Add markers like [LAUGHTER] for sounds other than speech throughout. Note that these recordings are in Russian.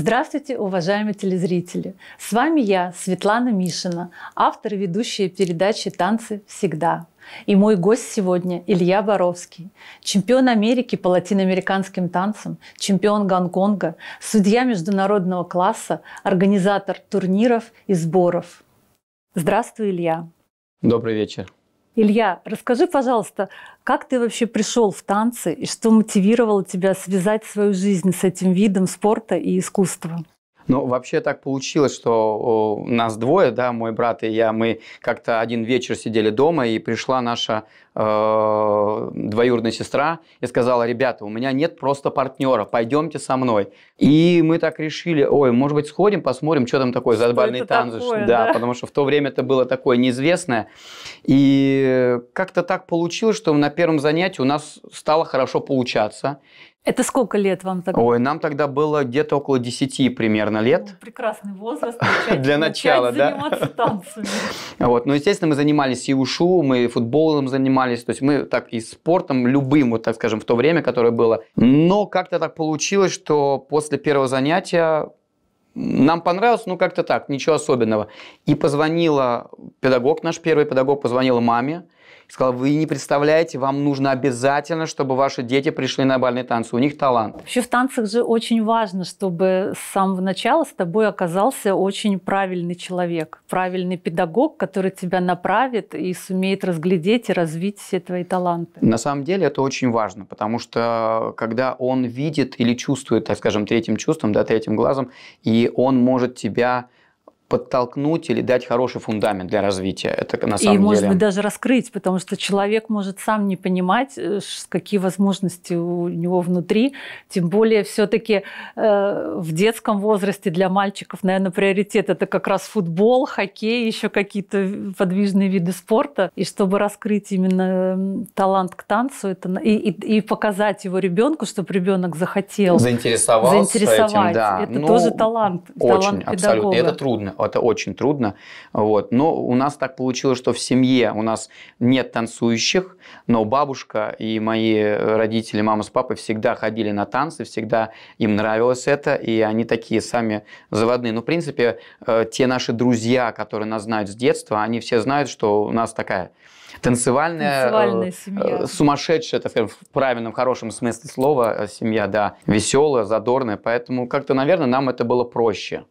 Здравствуйте, уважаемые телезрители! С вами я, Светлана Мишина, автор и ведущая передачи «Танцы всегда». И мой гость сегодня Илья Боровский, чемпион Америки по латиноамериканским танцам, чемпион Гонконга, судья международного класса, организатор турниров и сборов. Здравствуй, Илья! Добрый вечер! Илья, расскажи, пожалуйста, как ты вообще пришел в танцы и что мотивировало тебя связать свою жизнь с этим видом спорта и искусства? Ну, вообще так получилось, что нас двое, да, мой брат и я, мы как-то один вечер сидели дома, и пришла наша э, двоюродная сестра и сказала, ребята, у меня нет просто партнера, пойдемте со мной. И мы так решили, ой, может быть, сходим, посмотрим, что там такое за бальный танц. да, да, потому что в то время это было такое неизвестное. И как-то так получилось, что на первом занятии у нас стало хорошо получаться. Это сколько лет вам тогда? Ой, нам тогда было где-то около 10 примерно лет. прекрасный возраст. Начать, [LAUGHS] Для начала, начать да? [LAUGHS] танцами. Вот. Ну, естественно, мы занимались и ушу, мы футболом занимались. То есть мы так и спортом любым, вот так скажем, в то время, которое было. Но как-то так получилось, что после первого занятия нам понравилось, ну как-то так, ничего особенного. И позвонила педагог, наш первый педагог позвонила маме, и сказал, вы не представляете, вам нужно обязательно, чтобы ваши дети пришли на бальные танцы. У них талант. Вообще в танцах же очень важно, чтобы с самого начала с тобой оказался очень правильный человек, правильный педагог, который тебя направит и сумеет разглядеть и развить все твои таланты. На самом деле это очень важно, потому что когда он видит или чувствует, так скажем, третьим чувством, да, третьим глазом, и он может тебя подтолкнуть или дать хороший фундамент для развития. Это на самом и, деле. И, может быть, даже раскрыть, потому что человек может сам не понимать, э, какие возможности у него внутри. Тем более, все-таки э, в детском возрасте для мальчиков, наверное, приоритет это как раз футбол, хоккей, еще какие-то подвижные виды спорта. И чтобы раскрыть именно эм, талант к танцу, это и, и, и показать его ребенку, чтобы ребенок захотел заинтересовался заинтересовать. Этим, да. Это ну, тоже талант. Очень, талант педагога. Это трудно это очень трудно. Вот. Но у нас так получилось, что в семье у нас нет танцующих, но бабушка и мои родители, мама с папой всегда ходили на танцы, всегда им нравилось это, и они такие сами заводные. Но ну, в принципе, э, те наши друзья, которые нас знают с детства, они все знают, что у нас такая танцевальная, э, танцевальная семья. Э, сумасшедшая, так скажем, в правильном, хорошем смысле слова семья, да, веселая, задорная, поэтому как-то, наверное, нам это было проще.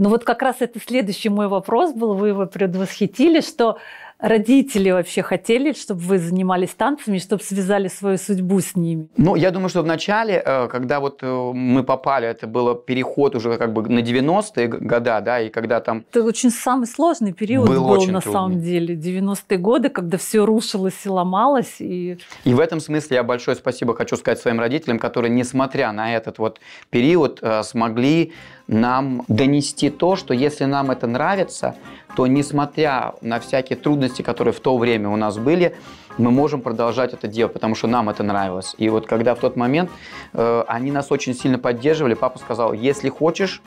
Ну вот как раз это следующий мой вопрос был, вы его предвосхитили, что родители вообще хотели, чтобы вы занимались танцами, чтобы связали свою судьбу с ними? Ну, я думаю, что в начале, э, когда вот э, мы попали, это был переход уже как бы на 90-е года, да, и когда там... Это очень самый сложный период был, был на трудный. самом деле, 90-е годы, когда все рушилось и ломалось. И... и в этом смысле я большое спасибо хочу сказать своим родителям, которые, несмотря на этот вот период, э, смогли нам донести то, что если нам это нравится, то несмотря на всякие трудности, которые в то время у нас были, мы можем продолжать это делать, потому что нам это нравилось. И вот когда в тот момент э, они нас очень сильно поддерживали, папа сказал, если хочешь,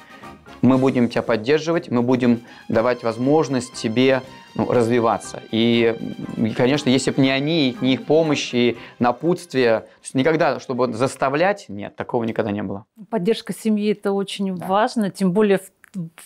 мы будем тебя поддерживать, мы будем давать возможность тебе ну, развиваться. И, конечно, если бы не они, не их помощь и напутствие, никогда, чтобы заставлять, нет, такого никогда не было. Поддержка семьи – это очень да. важно, тем более в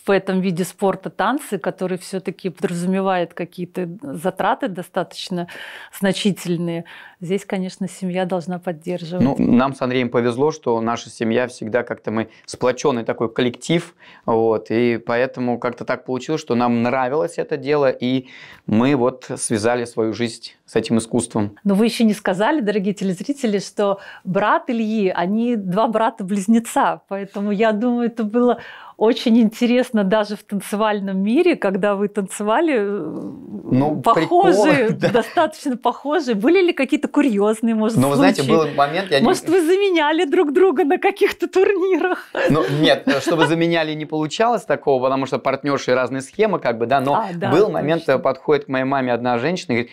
в этом виде спорта танцы, который все-таки подразумевает какие-то затраты достаточно значительные. Здесь, конечно, семья должна поддерживать. Ну, нам с Андреем повезло, что наша семья всегда как-то мы сплоченный такой коллектив, вот, и поэтому как-то так получилось, что нам нравилось это дело, и мы вот связали свою жизнь с этим искусством. Но вы еще не сказали, дорогие телезрители, что брат Ильи, они два брата-близнеца, поэтому я думаю, это было очень интересно даже в танцевальном мире, когда вы танцевали, э, ну, похожие, прикол, [LAUGHS] да. достаточно похожие. Были ли какие-то какой-то курьезный, может, Но, ну, случай. знаете, был момент... Я может, не... вы заменяли друг друга на каких-то турнирах? Ну, нет, чтобы заменяли не получалось такого, потому что партнерши разные схемы, как бы, да, но а, да, был точно. момент, подходит к моей маме одна женщина и говорит,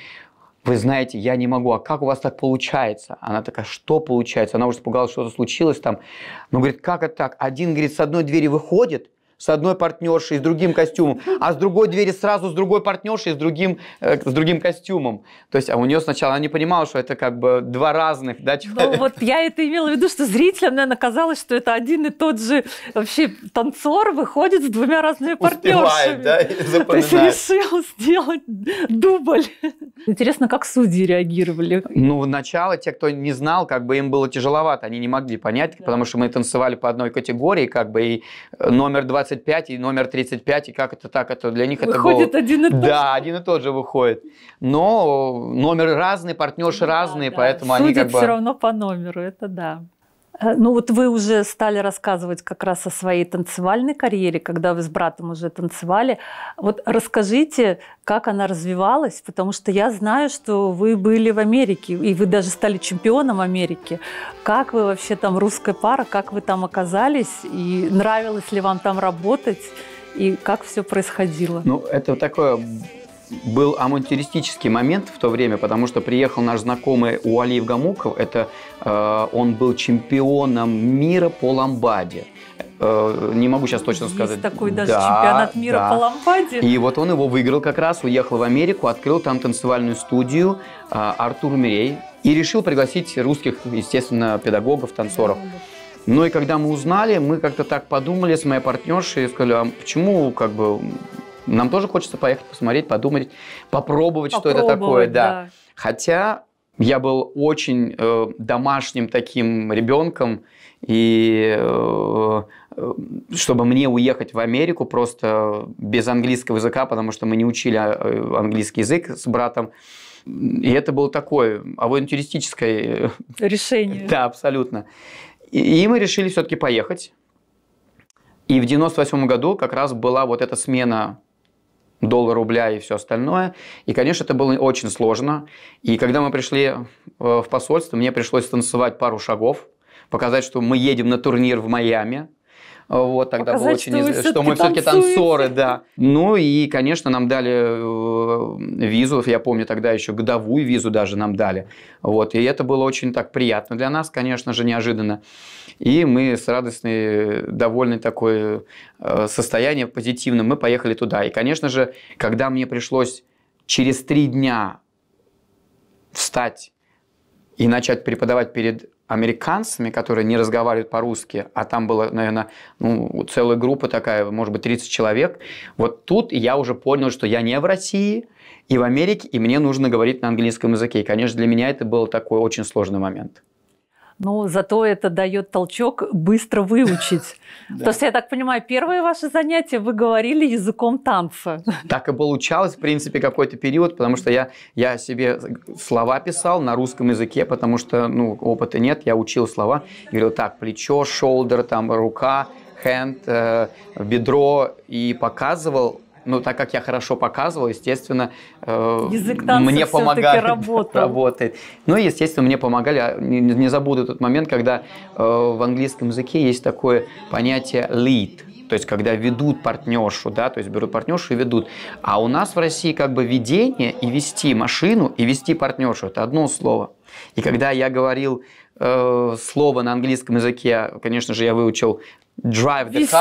вы знаете, я не могу, а как у вас так получается? Она такая, что получается? Она уже испугалась, что-то случилось там. Ну, говорит, как это так? Один, говорит, с одной двери выходит, с одной партнершей, с другим костюмом, а с другой двери сразу с другой партнершей, с другим, э, с другим костюмом. То есть, а у нее сначала она не понимала, что это как бы два разных, да, ну, человека. Ну, вот я это имела в виду, что зрителям, наверное, казалось, что это один и тот же вообще танцор выходит с двумя разными партнершами. Успевает, да, и запоминает. То есть, решил сделать дубль. Интересно, как судьи реагировали? Ну, в начало те, кто не знал, как бы им было тяжеловато, они не могли понять, да. потому что мы танцевали по одной категории, как бы и э, номер два 25 и номер 35, и как это так, это для них выходит это было... Выходит один и тот же. Да, один и тот же выходит. Но номер разный, партнерши ну да, разные, да. поэтому Судят они как бы... все равно по номеру, это да. Э, ну вот вы уже стали рассказывать как раз о своей танцевальной карьере, когда вы с братом уже танцевали. Вот расскажите, как она развивалась, потому что я знаю, что вы были в Америке, и вы даже стали чемпионом Америки. Как вы вообще там, русская пара, как вы там оказались, и нравилось ли вам там работать, и как все происходило? Ну, это такое был авантюристический момент в то время, потому что приехал наш знакомый Уалиев Гамуков, это э, он был чемпионом мира по ламбаде. Э, не могу сейчас точно Есть сказать. такой даже да, чемпионат мира да. по ламбаде. И вот он его выиграл как раз, уехал в Америку, открыл там танцевальную студию э, Артур Мирей и решил пригласить русских, естественно, педагогов, танцоров. Ну и когда мы узнали, мы как-то так подумали с моей партнершей и сказали, а почему как бы нам тоже хочется поехать, посмотреть, подумать, попробовать, попробовать что это такое. Да. да. Хотя я был очень э, домашним таким ребенком, и э, чтобы мне уехать в Америку просто без английского языка, потому что мы не учили а, э, английский язык с братом, и это было такое авантюристическое э, решение. [LAUGHS] Да, абсолютно. И, и мы решили все-таки поехать. И в 98 году как раз была вот эта смена доллар рубля и все остальное. И, конечно, это было очень сложно. И когда мы пришли э, в посольство, мне пришлось танцевать пару шагов, показать, что мы едем на турнир в Майами – вот, тогда Показать, было очень... Что, что мы все-таки танцоры, да. Ну и, конечно, нам дали э, визу, я помню, тогда еще годовую визу даже нам дали. Вот, и это было очень так приятно для нас, конечно же, неожиданно. И мы с радостной, довольной такой э, состояние позитивным, мы поехали туда. И, конечно же, когда мне пришлось через три дня встать и начать преподавать перед американцами, которые не разговаривают по-русски, а там была, наверное, ну, целая группа такая, может быть, 30 человек, вот тут я уже понял, что я не в России и в Америке, и мне нужно говорить на английском языке. И, конечно, для меня это был такой очень сложный момент но зато это дает толчок быстро выучить. [LAUGHS] То есть, я так понимаю, первые ваши занятия вы говорили языком танца. [LAUGHS] Так и получалось, в принципе, какой-то период, потому что я, я себе слова писал на русском языке, потому что ну, опыта нет, я учил слова, говорил так, плечо, шолдер, там, рука, хенд, э, бедро, и показывал но так как я хорошо показывал, естественно, э, Язык мне помогает. [LAUGHS] Работал. Работает. Ну естественно, мне помогали. А не, забуду тот момент, когда э, в английском языке есть такое понятие lead – то есть когда ведут партнершу, да, то есть берут партнершу и ведут. А у нас в России как бы ведение и вести машину, и вести партнершу – это одно слово. И когда я говорил э, слово на английском языке, конечно же, я выучил drive the вести.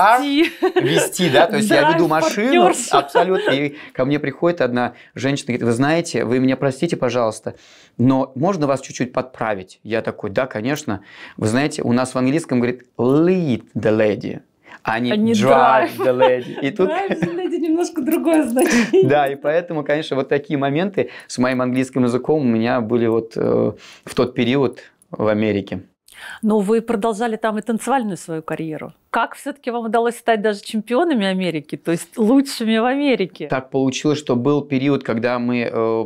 car, вести, да, то есть я веду машину, абсолютно, и ко мне приходит одна женщина, говорит, вы знаете, вы меня простите, пожалуйста, но можно вас чуть-чуть подправить? Я такой, да, конечно, вы знаете, у нас в английском, говорит, lead the lady, а не, а не drive, drive the lady. И тут... Drive lady немножко другое значение. да, и поэтому, конечно, вот такие моменты с моим английским языком у меня были вот э, в тот период в Америке. Но вы продолжали там и танцевальную свою карьеру как все-таки вам удалось стать даже чемпионами Америки, то есть лучшими в Америке? Так получилось, что был период, когда мы э,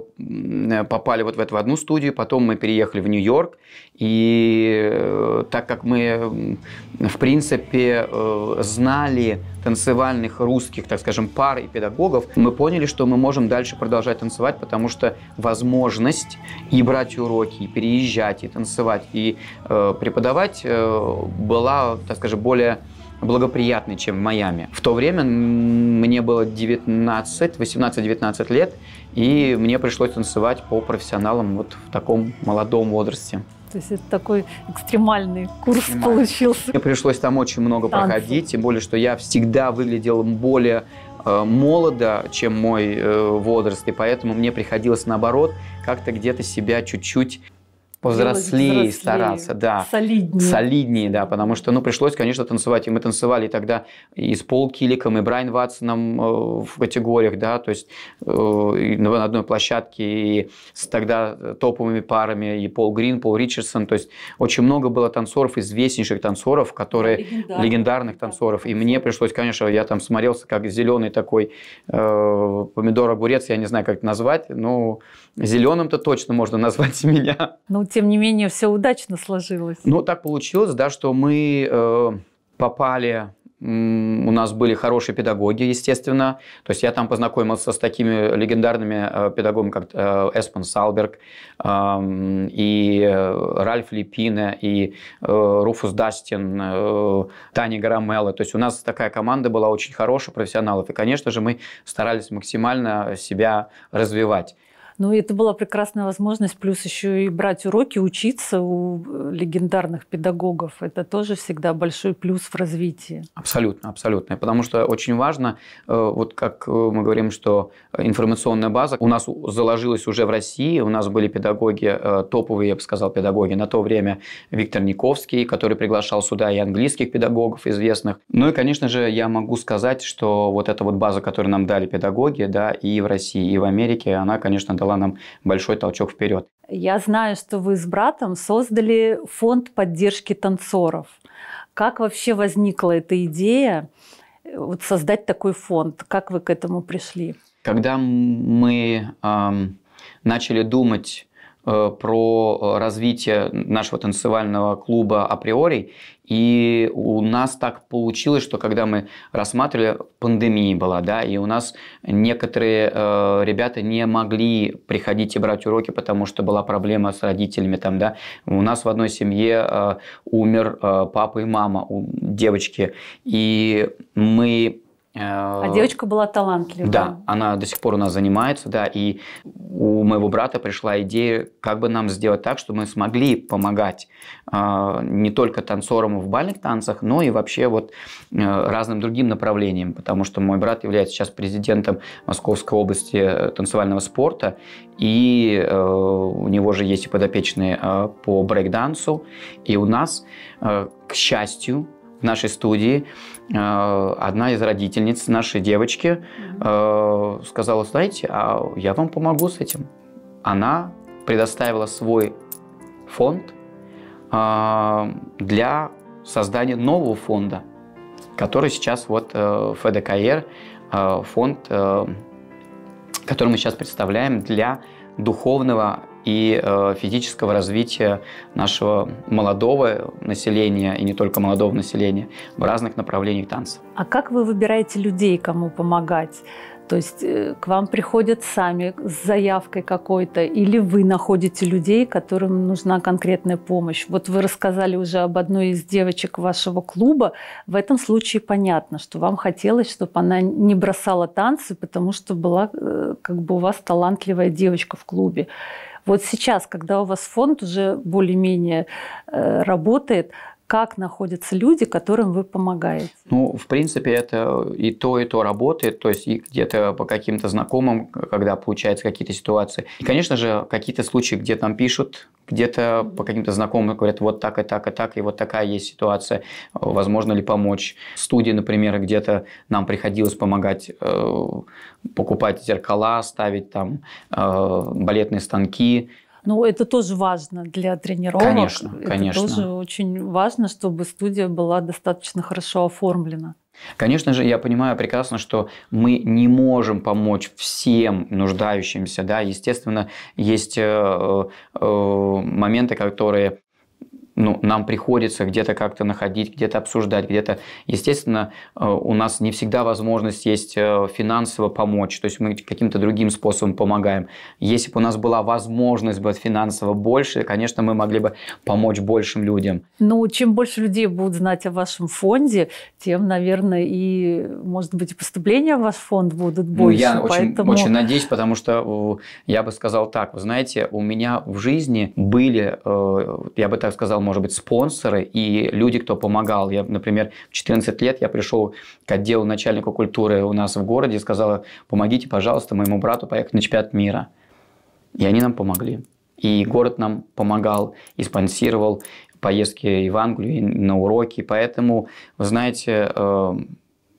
э попали вот в эту одну студию, потом мы переехали в Нью-Йорк, и э, так как мы, в принципе, э, знали танцевальных русских, так скажем, пар и педагогов, мы поняли, что мы можем дальше продолжать танцевать, потому что возможность и брать уроки, и переезжать, и танцевать, и э, преподавать э, была, так скажем, более благоприятный, чем в Майами. В то время мне было 19, 18-19 лет, и мне пришлось танцевать по профессионалам вот в таком молодом возрасте. То есть это такой экстремальный курс экстремальный. получился. Мне пришлось там очень много Танцы. проходить, тем более, что я всегда выглядел более э, молодо, чем мой э, возраст, и поэтому мне приходилось, наоборот, как-то где-то себя чуть-чуть повзрослее, взрослее, стараться, да. Солиднее. Солиднее, да, потому что, ну, пришлось, конечно, танцевать. И мы танцевали тогда и с Пол Киликом, и Брайан Ватсоном э, в категориях, да, то есть э, на одной площадке и с тогда э, топовыми парами, и Пол Грин, Пол Ричардсон, то есть очень много было танцоров, известнейших танцоров, которые... Легендарных, легендарных танцоров. И мне пришлось, конечно, я там смотрелся как зеленый такой э, помидор-огурец, я не знаю, как это назвать, но зеленым-то точно можно назвать [LAUGHS] меня. Ну, тем не менее, все удачно сложилось. Ну, так получилось, да, что мы э, попали у нас были хорошие педагоги, естественно. То есть я там познакомился с такими легендарными э, педагогами, как э, Эспен Салберг, эм, и Ральф Липина, и э, Руфус Дастин, Таня Гарамелла. То есть у нас такая команда была очень хорошая, профессионалов. И, конечно же, мы старались максимально себя развивать. Ну, это была прекрасная возможность, плюс еще и брать уроки, учиться у э, легендарных педагогов. Это тоже всегда большой плюс в развитии. Абсолютно, абсолютно. Потому что очень важно, э, вот как э, мы говорим, что информационная база у нас заложилась уже в России, у нас были педагоги, топовые, я бы сказал, педагоги на то время, Виктор Никовский, который приглашал сюда и английских педагогов известных. Ну и, конечно же, я могу сказать, что вот эта вот база, которую нам дали педагоги, да, и в России, и в Америке, она, конечно, дала дала нам большой толчок вперед. Я знаю, что вы с братом создали фонд поддержки танцоров. Как вообще возникла эта идея э, вот создать такой фонд? Как вы к этому пришли? Когда мы э, начали думать э, про э, развитие нашего танцевального клуба априори, и у нас так получилось, что когда мы рассматривали, пандемия была, да, и у нас некоторые э, ребята не могли приходить и брать уроки, потому что была проблема с родителями там, да. У нас в одной семье э, умер э, папа и мама у девочки, и мы Э, а девочка была талантливая. Да, она до сих пор у нас занимается, да, и у моего брата пришла идея, как бы нам сделать так, чтобы мы смогли помогать э, не только танцорам в бальных танцах, но и вообще вот э, разным другим направлениям, потому что мой брат является сейчас президентом Московской области э, танцевального спорта, и э, у него же есть и подопечные э, по брейкдансу, и у нас, э, к счастью, в нашей студии э, одна из родительниц нашей девочки э, сказала, знаете, а я вам помогу с этим. Она предоставила свой фонд э, для создания нового фонда, который сейчас вот ФДКР, фонд, который мы сейчас представляем для духовного и э, физического развития нашего молодого населения, и не только молодого населения, в разных направлениях танца. А как вы выбираете людей, кому помогать? То есть э, к вам приходят сами с заявкой какой-то, или вы находите людей, которым нужна конкретная помощь. Вот вы рассказали уже об одной из девочек вашего клуба. В этом случае понятно, что вам хотелось, чтобы она не бросала танцы, потому что была э, как бы у вас талантливая девочка в клубе. Вот сейчас, когда у вас фонд уже более-менее э, работает, как находятся люди, которым вы помогаете? Ну, в принципе, это и то, и то работает. То есть, и где-то по каким-то знакомым, когда получаются какие-то ситуации. И, конечно же, какие-то случаи, где там пишут, где-то по каким-то знакомым говорят, вот так и так и так, и вот такая есть ситуация, возможно ли помочь. В студии, например, где-то нам приходилось помогать э, покупать зеркала, ставить там э, балетные станки, ну, это тоже важно для тренировок. Конечно, это конечно. тоже очень важно, чтобы студия была достаточно хорошо оформлена. Конечно же, я понимаю прекрасно, что мы не можем помочь всем нуждающимся. Да? Естественно, есть э, э, э моменты, которые ну, нам приходится где-то как-то находить, где-то обсуждать, где-то, естественно, э, у нас не всегда возможность есть э, финансово помочь, то есть мы каким-то другим способом помогаем. Если бы у нас была возможность быть финансово больше, конечно, мы могли бы помочь большим людям. Ну, чем больше людей будут знать о вашем фонде, тем, наверное, и, может быть, и поступления в ваш фонд будут больше. Ну, я поэтому... очень надеюсь, потому что э, я бы сказал так, вы знаете, у меня в жизни были, я бы так сказал, может быть, спонсоры и люди, кто помогал. Я, например, в 14 лет я пришел к отделу начальника культуры у нас в городе и сказал, помогите, пожалуйста, моему брату поехать на чемпионат мира. И они нам помогли. И город нам помогал, и спонсировал поездки и в Англию, на уроки. Поэтому, вы знаете, э,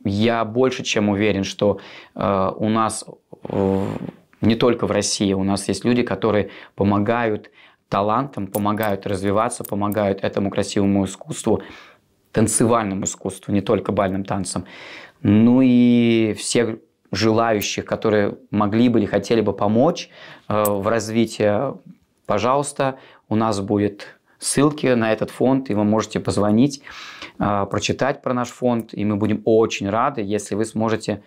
я больше чем уверен, что э, у нас э, не только в России, у нас есть люди, которые помогают талантам, помогают развиваться, помогают этому красивому искусству, танцевальному искусству, не только бальным танцам. Ну и всех желающих, которые могли бы или хотели бы помочь э, в развитии, пожалуйста, у нас будет ссылки на этот фонд, и вы можете позвонить, э, прочитать про наш фонд, и мы будем очень рады, если вы сможете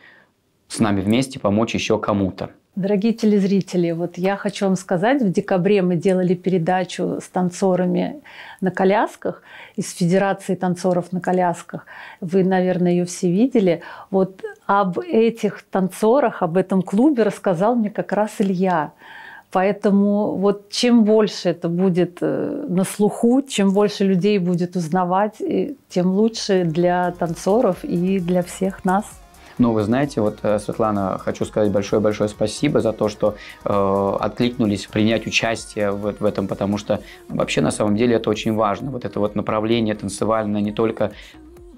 с нами вместе помочь еще кому-то. Дорогие телезрители, вот я хочу вам сказать, в декабре мы делали передачу с танцорами на колясках, из Федерации танцоров на колясках. Вы, наверное, ее все видели. Вот об этих танцорах, об этом клубе рассказал мне как раз Илья. Поэтому вот чем больше это будет э, на слуху, чем больше людей будет узнавать, тем лучше для танцоров и для всех нас. Но вы знаете, вот, э, Светлана, хочу сказать большое-большое спасибо за то, что э, откликнулись принять участие в, в этом, потому что вообще на самом деле это очень важно. Вот это вот направление танцевальное не только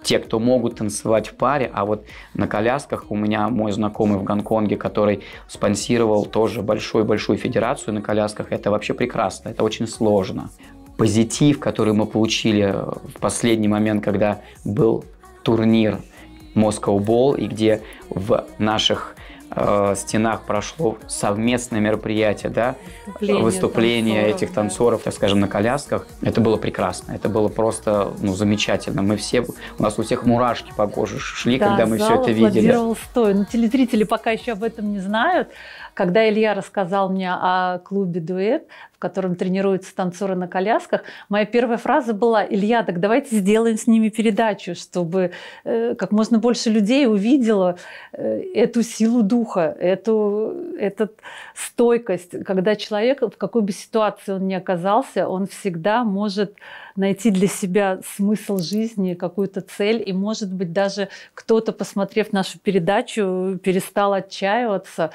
те, кто могут танцевать в паре, а вот на колясках у меня мой знакомый в Гонконге, который спонсировал тоже большую-большую федерацию на колясках, это вообще прекрасно, это очень сложно. Позитив, который мы получили э, в последний момент, когда был турнир – Moscow Ball, и где в наших э, стенах прошло совместное мероприятие, да, выступление, выступление танцоров, этих танцоров, да. так скажем, на колясках. Это было прекрасно, это было просто ну, замечательно. Мы все, у нас у всех мурашки по коже шли, да, когда мы все это видели. Стой. Но ну, телезрители пока еще об этом не знают. Когда Илья рассказал мне о клубе «Дуэт», котором тренируются танцоры на колясках, моя первая фраза была «Илья, так давайте сделаем с ними передачу, чтобы э, как можно больше людей увидело э, эту силу духа, эту, эту стойкость, когда человек, в какой бы ситуации он ни оказался, он всегда может найти для себя смысл жизни, какую-то цель. И, может быть, даже кто-то, посмотрев нашу передачу, перестал отчаиваться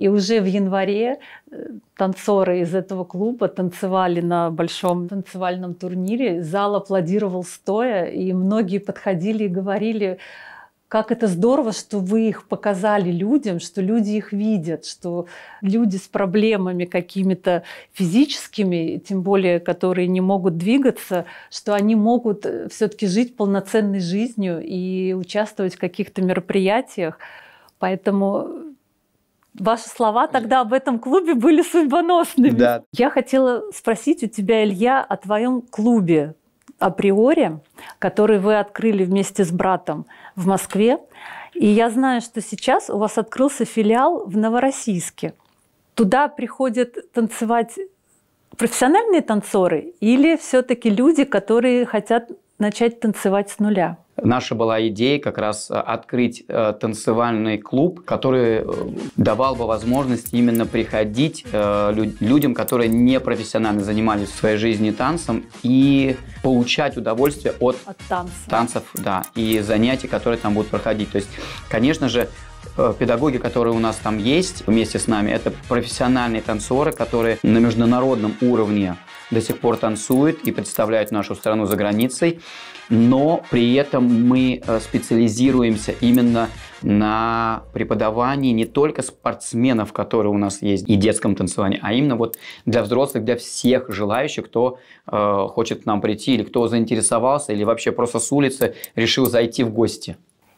и уже в январе э, танцоры из этого клуба танцевали на большом танцевальном турнире. Зал аплодировал стоя, и многие подходили и говорили, как это здорово, что вы их показали людям, что люди их видят, что люди с проблемами какими-то физическими, тем более, которые не могут двигаться, что они могут э, все-таки жить полноценной жизнью и участвовать в каких-то мероприятиях. Поэтому Ваши слова тогда об этом клубе были судьбоносными. Да. Я хотела спросить у тебя, Илья, о твоем клубе априори, который вы открыли вместе с братом в Москве. И я знаю, что сейчас у вас открылся филиал в Новороссийске. Туда приходят танцевать профессиональные танцоры или все-таки люди, которые хотят начать танцевать с нуля? Наша была идея как раз э, открыть э, танцевальный клуб, который э, давал бы возможность именно приходить э, люд людям, которые не профессионально занимались в своей жизни танцем, и получать удовольствие от, от танцев. танцев да, и занятий, которые там будут проходить. То есть, конечно же, Э, педагоги, которые у нас там есть вместе с нами, это профессиональные танцоры, которые на международном уровне до сих пор танцуют и представляют нашу страну за границей, но при этом мы э, специализируемся именно на преподавании не только спортсменов, которые у нас есть, и детском танцевании, а именно вот для взрослых, для всех желающих, кто э, хочет к нам прийти, или кто заинтересовался, или вообще просто с улицы решил зайти в гости.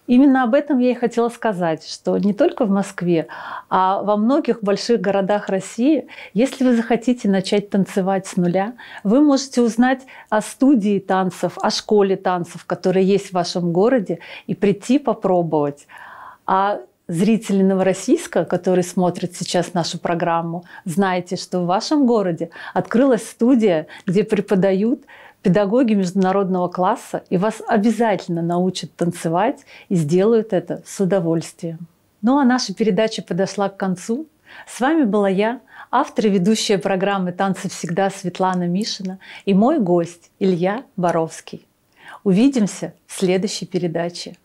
Именно об этом я и хотела сказать, что не только в Москве, а во многих больших городах России, если вы захотите начать танцевать с нуля, вы можете узнать о студии танцев, о школе танцев, которые есть в вашем городе, и прийти попробовать. А зрители Новороссийска, которые смотрят сейчас нашу программу, знаете, что в вашем городе открылась студия, где преподают педагоги международного класса, и вас обязательно научат танцевать и сделают это с удовольствием. Ну а наша передача подошла к концу. С вами была я, автор и ведущая программы «Танцы всегда» Светлана Мишина и мой гость Илья Боровский. Увидимся в следующей передаче.